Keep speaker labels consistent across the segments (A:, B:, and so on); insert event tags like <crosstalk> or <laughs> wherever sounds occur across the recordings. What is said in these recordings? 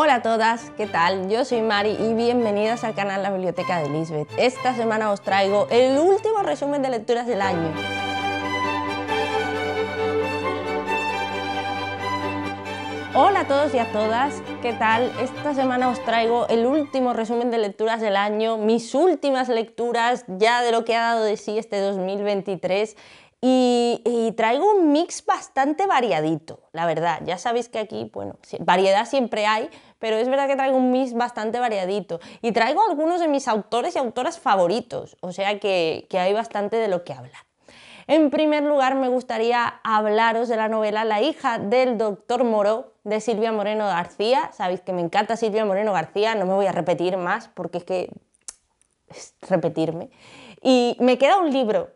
A: Hola a todas, ¿qué tal? Yo soy Mari y bienvenidas al canal La Biblioteca de Lisbeth. Esta semana os traigo el último resumen de lecturas del año. Hola a todos y a todas, ¿qué tal? Esta semana os traigo el último resumen de lecturas del año, mis últimas lecturas ya de lo que ha dado de sí este 2023 y, traigo un mix bastante variadito, la verdad. Ya sabéis que aquí, bueno, variedad siempre hay, pero es verdad que traigo un mix bastante variadito. Y traigo algunos de mis autores y autoras favoritos, o sea que, hay bastante de lo que hablar. En primer lugar, me gustaría hablaros de la novela La hija del doctor Moró, de Silvia Moreno García. Sabéis que me encanta Silvia Moreno García, no me voy a repetir más porque es que es repetirme. Y me queda un libro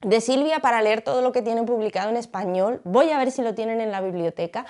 A: de Silvia para leer todo lo que tienen publicado en español. Voy a ver si lo tienen en la biblioteca,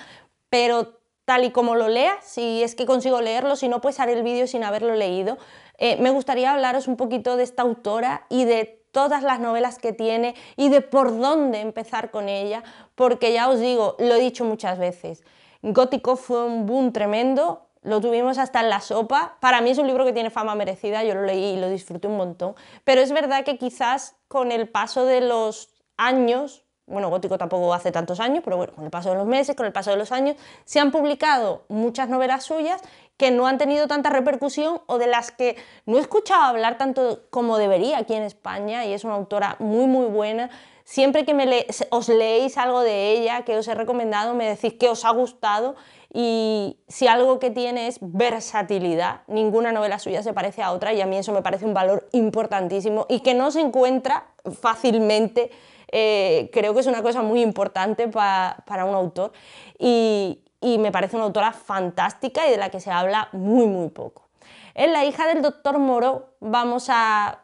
A: pero tal y como lo lea, si es que consigo leerlo, si no, pues haré el vídeo sin haberlo leído. Eh, me gustaría hablaros un poquito de esta autora y de todas las novelas que tiene y de por dónde empezar con ella, porque ya os digo, lo he dicho muchas veces, Gótico fue un boom tremendo, lo tuvimos hasta en la sopa. Para mí es un libro que tiene fama merecida, yo lo leí y lo disfruté un montón. Pero es verdad que quizás con el paso de los años, bueno, Gótico tampoco hace tantos años, pero bueno, con el paso de los meses, con el paso de los años, se han publicado muchas novelas suyas que no han tenido tanta repercusión o de las que no he escuchado hablar tanto como debería aquí en España y es una autora muy muy buena. Siempre que me os leéis algo de ella, que os he recomendado, me decís que os ha gustado y si algo que tiene es versatilidad, ninguna novela suya se parece a otra y a mí eso me parece un valor importantísimo y que no se encuentra fácilmente. Eh, creo que es una cosa muy importante para un autor y, me parece una autora fantástica y de la que se habla muy, muy poco. En La hija del doctor Moro vamos a...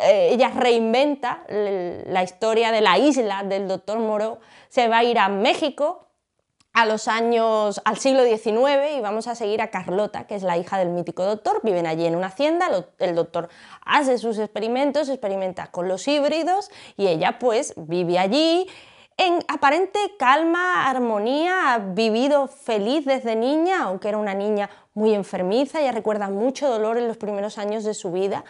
A: Eh, ella reinventa la historia de la isla del doctor Moro, se va a ir a México a los años, al siglo XIX y vamos a seguir a Carlota, que es la hija del mítico doctor. Viven allí en una hacienda, el doctor hace sus experimentos, experimenta con los híbridos y ella pues vive allí, en aparente calma, armonía, ha vivido feliz desde niña, aunque era una niña muy enfermiza, ya recuerda mucho dolor en los primeros años de su vida.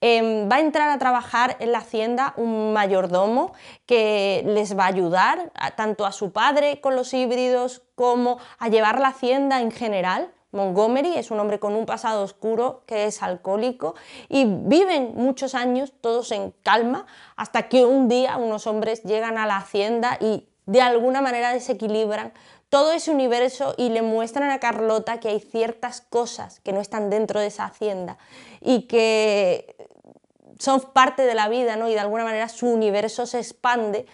A: Em, va a entrar a trabajar en la hacienda un mayordomo que les va a ayudar tanto a su padre con los híbridos como a llevar la hacienda en general. Montgomery es un hombre con un pasado oscuro que es alcohólico y viven muchos años todos en calma hasta que un día unos hombres llegan a la hacienda y de alguna manera desequilibran todo ese universo y le muestran a Carlota que hay ciertas cosas que no están dentro de esa hacienda y que son parte de la vida, ¿no? Y de alguna manera su universo se expande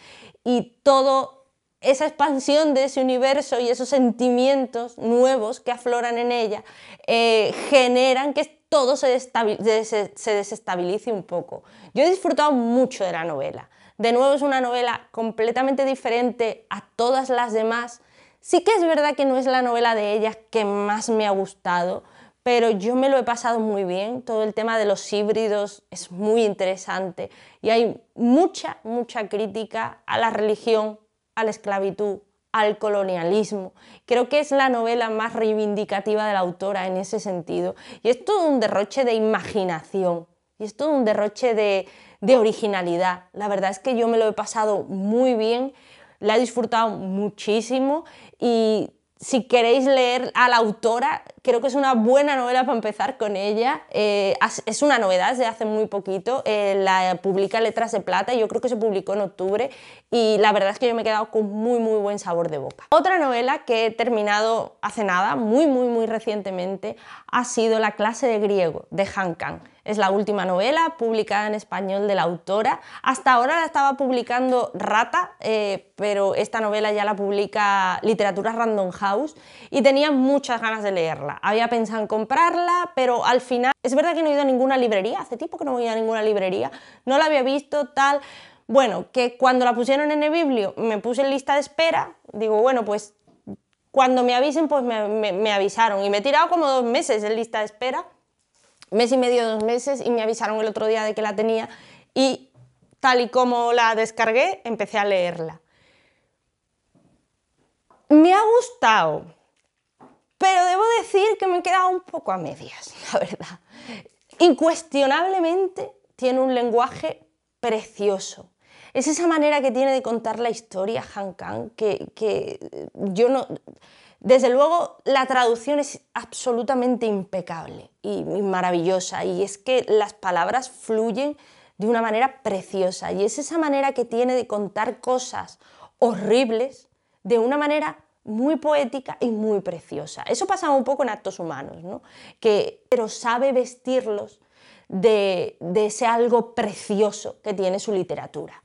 A: y todo esa expansión de ese universo y esos sentimientos nuevos que afloran en ella eh, generan que todo se, desestabilice un poco. Yo he disfrutado mucho de la novela. De nuevo es una novela completamente diferente a todas las demás. Sí que es verdad que no es la novela de ellas que más me ha gustado, pero yo me lo he pasado muy bien. Todo el tema de los híbridos es muy interesante y hay mucha, mucha crítica a la religión a la esclavitud, al colonialismo. Creo que es la novela más reivindicativa de la autora en ese sentido. Y es todo un derroche de imaginación, y es todo un derroche de, de originalidad. La verdad es que yo me lo he pasado muy bien, la he disfrutado muchísimo y si queréis leer a la autora, Creo que es una buena novela para empezar con ella. Eh, es una novedad, desde hace muy poquito. Eh, la publica Letras de Plata y yo creo que se publicó en octubre y la verdad es que yo me he quedado con muy muy buen sabor de boca. Otra novela que he terminado hace nada, muy muy muy recientemente, ha sido La clase de griego de Han Kang. Es la última novela publicada en español de la autora. Hasta ahora la estaba publicando Rata, eh, pero esta novela ya la publica Literatura Random House y tenía muchas ganas de leerla. Había pensado en comprarla, pero al final es verdad que no he ido a ninguna librería, hace tiempo que no voy a ninguna librería, no la había visto, tal. Bueno, que cuando la pusieron en el Ebiblio me puse en lista de espera, digo, bueno, pues cuando me avisen, pues me, me avisaron y me he tirado como dos meses en lista de espera, mes y medio, dos meses, y me avisaron el otro día de que la tenía y tal y como la descargué, empecé a leerla. Me ha gustado, pero debo decir que me he quedado un poco a medias, <laughs> la verdad. Incuestionablemente tiene un lenguaje precioso. Es esa manera que tiene de contar la historia Han Kang, que, que eh, yo no... Desde luego, la traducción es absolutamente impecable y maravillosa, y es que las palabras fluyen de una manera preciosa, y es esa manera que tiene de contar cosas horribles de una manera muy poética y muy preciosa. Eso pasa un poco en actos humanos, ¿no? Que, pero sabe vestirlos de, de ese algo precioso que tiene su literatura.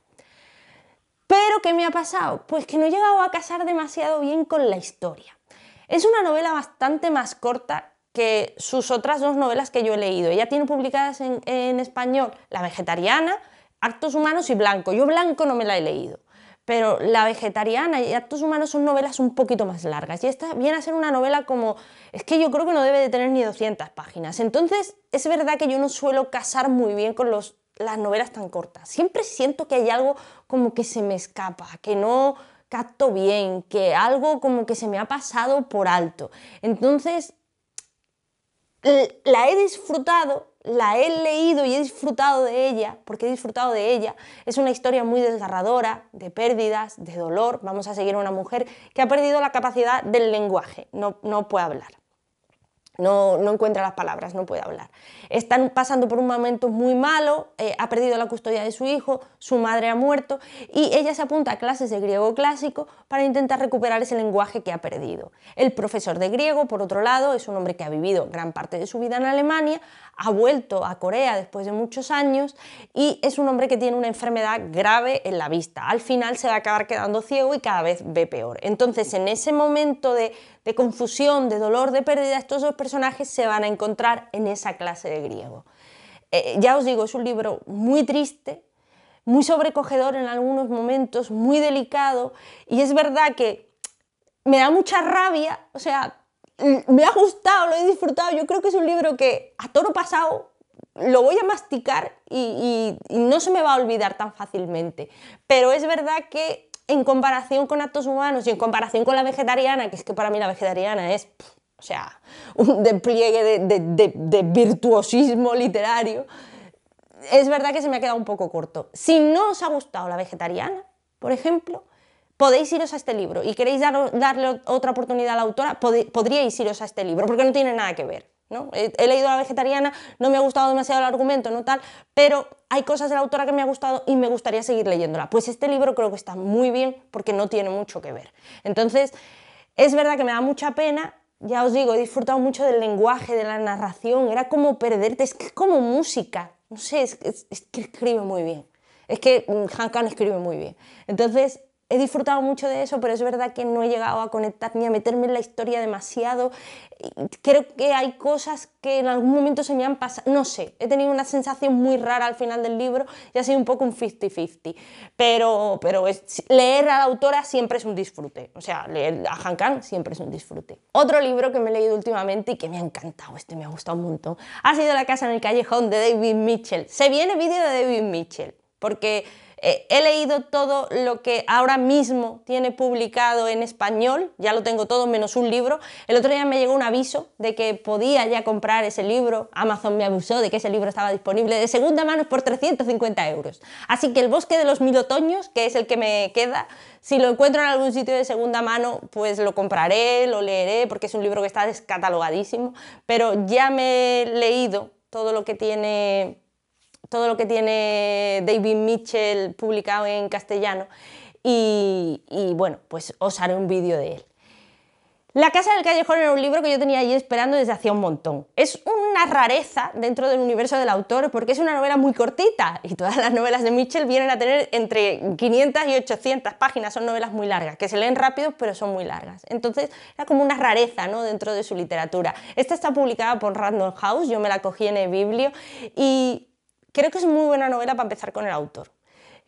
A: Pero ¿qué me ha pasado? Pues que no he llegado a casar demasiado bien con la historia. Es una novela bastante más corta que sus otras dos novelas que yo he leído. Ella tiene publicadas en, en español La Vegetariana, Actos Humanos y Blanco. Yo Blanco no me la he leído pero La vegetariana y Actos humanos son novelas un poquito más largas y esta viene a ser una novela como, es que yo creo que no debe de tener ni 200 páginas, entonces es verdad que yo no suelo casar muy bien con las novelas tan cortas, siempre siento que hay algo como que se me escapa, que no capto bien, que algo como que se me ha pasado por alto, entonces la he disfrutado la he leído y he disfrutado de ella, porque he disfrutado de ella. Es una historia muy desgarradora, de pérdidas, de dolor. Vamos a seguir a una mujer que ha perdido la capacidad del lenguaje, no, no puede hablar. No, encuentra las palabras, no puede hablar. Están pasando por un momento muy malo, eh, ha perdido la custodia de su hijo, su madre ha muerto y ella se apunta a clases de griego clásico para intentar recuperar ese lenguaje que ha perdido. El profesor de griego, por otro lado, es un hombre que ha vivido gran parte de su vida en Alemania, ha vuelto a Corea después de muchos años y es un hombre que tiene una enfermedad grave en la vista. Al final se va a acabar quedando ciego y cada vez ve peor. Entonces, en ese momento de, confusión, de dolor, de pérdida, estos dos personajes se van a encontrar en esa clase de griego. Eh, ya os digo, es un libro muy triste, muy sobrecogedor en algunos momentos, muy delicado, y es verdad que me da mucha rabia, o sea, Mm, me ha gustado, lo he disfrutado. Yo creo que es un libro que a toro pasado lo voy a masticar y, no se me va a olvidar tan fácilmente. Pero es verdad que en comparación con actos humanos y en comparación con la vegetariana, que es que para mí la vegetariana es, o sea, <laughs> un despliegue de, virtuosismo literario, es verdad que se me ha quedado un poco corto. Si no os ha gustado la vegetariana, por ejemplo, podéis iros a este libro y queréis darle otra oportunidad a la autora, podríais iros a este libro, porque no tiene nada que ver. ¿no? He, leído La Vegetariana, no me ha gustado demasiado el argumento, no tal, pero hay cosas de la autora que me ha gustado y me gustaría seguir leyéndola. Pues este libro creo que está muy bien porque no tiene mucho que ver. Entonces, es verdad que me da mucha pena ya os digo, he disfrutado mucho del lenguaje, de la narración, era como perderte, es como música, no sé, es, que escribe muy bien, es que mm, Hankan escribe muy bien. Entonces, he disfrutado mucho de eso, pero es verdad que no he llegado a conectar ni a meterme en la historia demasiado. Creo que hay cosas que en algún momento se me han pasado, no sé, he tenido una sensación muy rara al final del libro y ha sido un poco un 50-50, pero, pero leer a la autora siempre es un disfrute, o sea, leer a Han Kang siempre es un disfrute. Otro libro que me he leído últimamente y que me ha encantado, este me ha gustado un montón, ha sido La casa en el callejón de David Mitchell. Se viene vídeo de David Mitchell, porque eh, he leído todo lo que ahora mismo tiene publicado en español, ya lo tengo todo menos un libro. El otro día me llegó un aviso de que podía ya comprar ese libro, Amazon me abusó de que ese libro estaba disponible de segunda mano por 350 euros. Así que El bosque de los mil otoños, que es el que me queda, si lo encuentro en algún sitio de segunda mano, pues lo compraré, lo leeré, porque es un libro que está descatalogadísimo, pero ya me he leído todo lo que tiene todo lo que tiene David Mitchell publicado en castellano y, bueno, pues os haré un vídeo de él. La Casa del Callejón era un libro que yo tenía allí esperando desde hacía un montón. Es una rareza dentro del universo del autor porque es una novela muy cortita y todas las novelas de Mitchell vienen a tener entre 500 y 800 páginas. Son novelas muy largas, que se leen rápido pero son muy largas. Entonces era como una rareza dentro de su literatura. Esta está publicada por Random House, yo me la cogí en el biblio y Creo que es muy buena novela para empezar con el autor.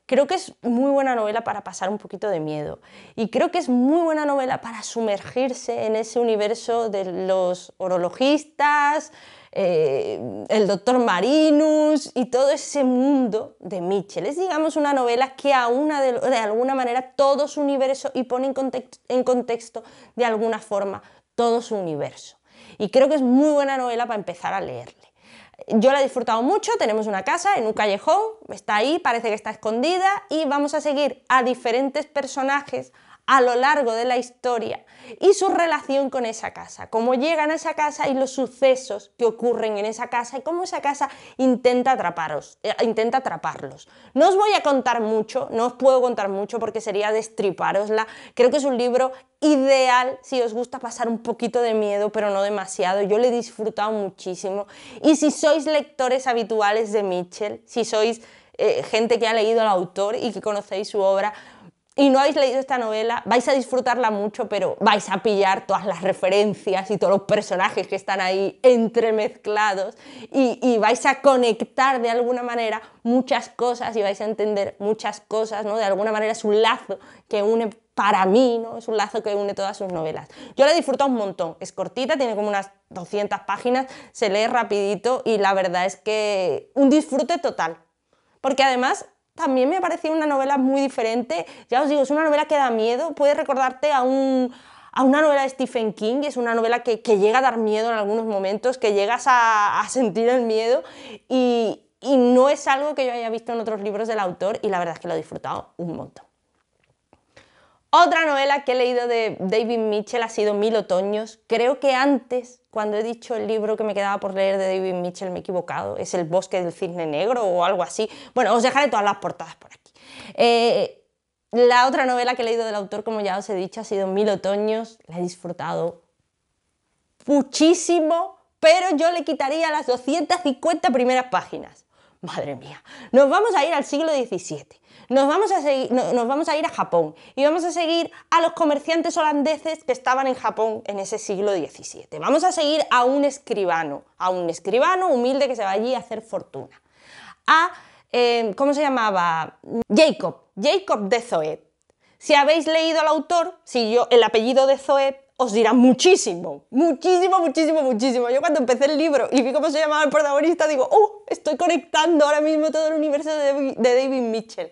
A: Creo que es muy buena novela para pasar un poquito de miedo. Y creo que es muy buena novela para sumergirse en ese universo de los orologistas, eh, el doctor Marinus y todo ese mundo de Mitchell. Es, digamos, una novela que a de, alguna manera todo su universo y pone en contexto de alguna forma todo su universo. Y creo que es muy buena novela para empezar a leerle. Yo la he disfrutado mucho, tenemos una casa en un callejón, está ahí, parece que está escondida y vamos a seguir a diferentes personajes a lo largo de la historia y su relación con esa casa, cómo llegan a esa casa y los sucesos que ocurren en esa casa y cómo esa casa intenta, atraparos, eh, intenta atraparlos. No os voy a contar mucho, no os puedo contar mucho porque sería destriparosla. Creo que es un libro ideal si os gusta pasar un poquito de miedo, pero no demasiado. Yo le he disfrutado muchísimo. Y si sois lectores habituales de Mitchell, si sois eh, gente que ha leído al autor y que conocéis su obra, y no habéis leído esta novela, vais a disfrutarla mucho, pero vais a pillar todas las referencias y todos los personajes que están ahí entremezclados y, vais a conectar de alguna manera muchas cosas y vais a entender muchas cosas, ¿no? De alguna manera es un lazo que une para mí, ¿no? Es un lazo que une todas sus novelas. Yo la he disfrutado un montón, es cortita, tiene como unas 200 páginas, se lee rapidito y la verdad es que un disfrute total. Porque además también me ha parecido una novela muy diferente. Ya os digo, es una novela que da miedo, puede recordarte a una novela de Stephen King, es una novela que, llega a dar miedo en algunos momentos, que llegas a, sentir el miedo y, y no es algo que yo haya visto en otros libros del autor y la verdad es que lo he disfrutado un montón. Otra novela que he leído de David Mitchell ha sido Mil Otoños. Creo que antes, cuando he dicho el libro que me quedaba por leer de David Mitchell, me he equivocado. Es El bosque del cisne negro o algo así. Bueno, os dejaré todas las portadas por aquí. Eh, la otra novela que he leído del autor, como ya os he dicho, ha sido Mil Otoños. La he disfrutado muchísimo, pero yo le quitaría las 250 primeras páginas. Madre mía, nos vamos a ir al siglo XVII. Nos vamos, a seguir, nos vamos a ir a Japón y vamos a seguir a los comerciantes holandeses que estaban en Japón en ese siglo XVII. Vamos a seguir a un escribano, a un escribano humilde que se va allí a hacer fortuna. A, em, ¿cómo se llamaba? Jacob, Jacob de Zoet. Si habéis leído al autor, si yo, el apellido de Zoet, os dirá muchísimo, muchísimo, muchísimo, muchísimo. Yo cuando empecé el libro y vi cómo se llamaba el protagonista, digo, ¡oh, Estoy conectando ahora mismo todo el universo de David Mitchell.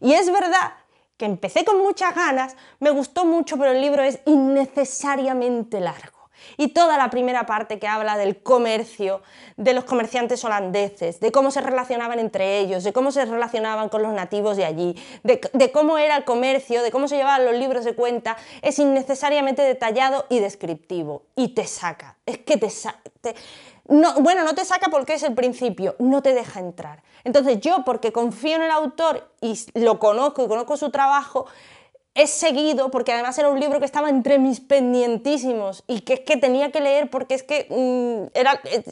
A: Y es verdad que empecé con muchas ganas, me gustó mucho, pero el libro es innecesariamente largo. Y toda la primera parte que habla del comercio, de los comerciantes holandeses, de cómo se relacionaban entre ellos, de cómo se relacionaban con los nativos de allí, de, cómo era el comercio, de cómo se llevaban los libros de cuenta, es innecesariamente detallado y descriptivo. Y te saca. Es que te saca. No, bueno, no te saca porque es el principio, no te deja entrar. Entonces yo, porque confío en el autor y lo conozco y conozco su trabajo, he seguido, porque además era un libro que estaba entre mis pendientísimos y que es que tenía que leer porque es que mm,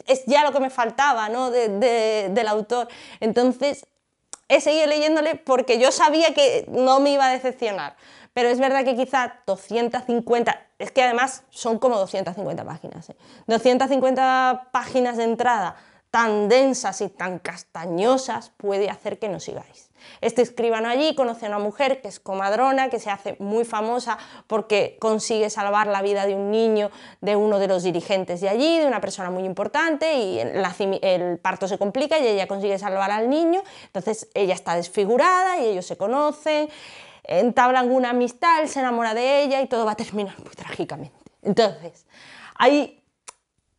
A: es, ya lo que me faltaba ¿no? del autor. Entonces he seguido leyéndole porque yo sabía que no me iba a decepcionar. Pero es verdad que quizá 250, es que además son como 250 páginas, 250 ¿eh? páginas de entrada tan densas y tan castañosas puede hacer que no sigáis. Este escribano allí conoce a una mujer que es comadrona, que se hace muy famosa porque consigue salvar la vida de un niño de uno de los dirigentes de allí, de una persona muy importante, y el, el parto se complica y ella consigue salvar al niño, entonces ella está desfigurada y ellos se conocen entablan una amistad, se enamora de ella y todo va a terminar muy trágicamente. Entonces, hay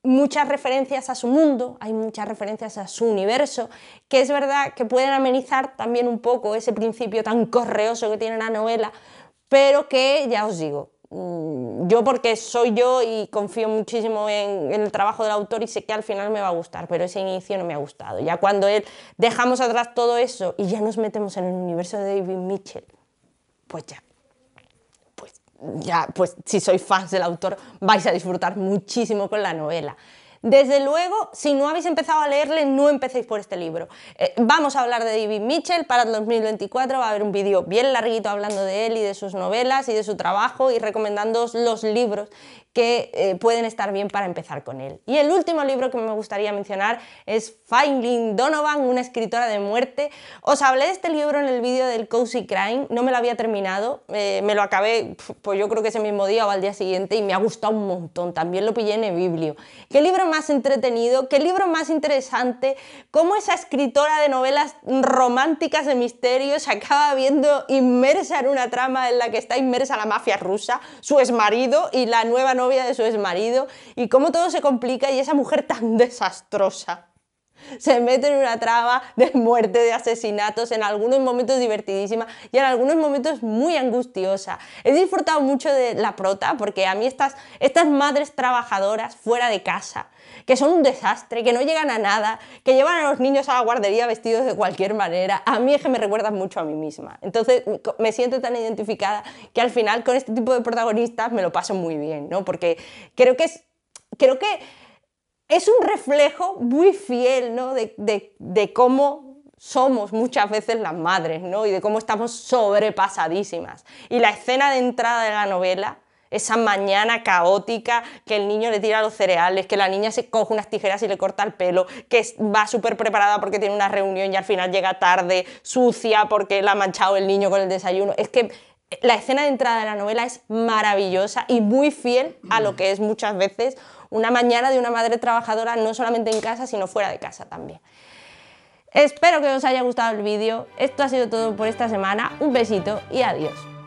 A: muchas referencias a su mundo, hay muchas referencias a su universo, que es verdad que pueden amenizar también un poco ese principio tan correoso que tiene la novela, pero que ya os digo, mm, yo porque soy yo y confío muchísimo en, en, el trabajo del autor y sé que al final me va a gustar, pero ese inicio no me ha gustado. Ya cuando él dejamos atrás todo eso y ya nos metemos en el universo de David Mitchell, pues ya, pues ya, pues si sois fans del autor vais a disfrutar muchísimo con la novela. Desde luego, si no habéis empezado a leerle, no empecéis por este libro. Eh, vamos a hablar de David Mitchell para el 2024. Va a haber un vídeo bien larguito hablando de él y de sus novelas y de su trabajo y recomendándoos los libros que eh, pueden estar bien para empezar con él. Y el último libro que me gustaría mencionar es Finding Donovan, una escritora de muerte. Os hablé de este libro en el vídeo del Cozy Crime, no me lo había terminado, eh, me lo acabé pues yo creo que ese mismo día o al día siguiente y me ha gustado un montón, también lo pillé en el Biblio. ¿Qué libro más entretenido? ¿Qué libro más interesante? ¿Cómo esa escritora de novelas románticas de misterio se acaba viendo inmersa en una trama en la que está inmersa la mafia rusa, su exmarido y la nueva novia de su exmarido y cómo todo se complica y esa mujer tan desastrosa se mete en una traba de muerte, de asesinatos, en algunos momentos divertidísima y en algunos momentos muy angustiosa. He disfrutado mucho de la prota porque a mí estas, estas madres trabajadoras fuera de casa, que son un desastre, que no llegan a nada, que llevan a los niños a la guardería vestidos de cualquier manera, a mí es que me recuerda mucho a mí misma. Entonces me siento tan identificada que al final con este tipo de protagonistas me lo paso muy bien, ¿no? Porque creo que es... Creo que es un reflejo muy fiel de, cómo somos muchas veces las madres ¿no? y de cómo estamos sobrepasadísimas. Y la escena de entrada de la novela, esa mañana caótica que el niño le tira los cereales, que la niña se coge unas tijeras y le corta el pelo, que va súper preparada porque tiene una reunión y al final llega tarde, sucia porque la ha manchado el niño con el desayuno. Es que la escena de entrada de la novela es maravillosa y muy fiel a lo que es muchas veces una mañana de una madre trabajadora no solamente en casa, sino fuera de casa también. Espero que os haya gustado el vídeo. Esto ha sido todo por esta semana. Un besito y adiós.